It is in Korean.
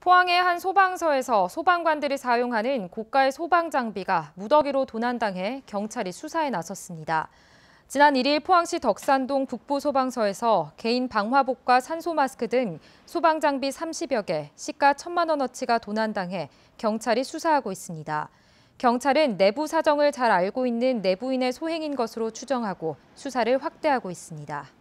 포항의 한 소방서에서 소방관들이 사용하는 고가의 소방 장비가 무더기로 도난당해 경찰이 수사에 나섰습니다. 지난 1일 포항시 덕산동 북부소방서에서 개인 방화복과 산소 마스크 등 소방 장비 30여 개, 시가 1천만 원어치가 도난당해 경찰이 수사하고 있습니다. 경찰은 내부 사정을 잘 알고 있는 내부인의 소행인 것으로 추정하고 수사를 확대하고 있습니다.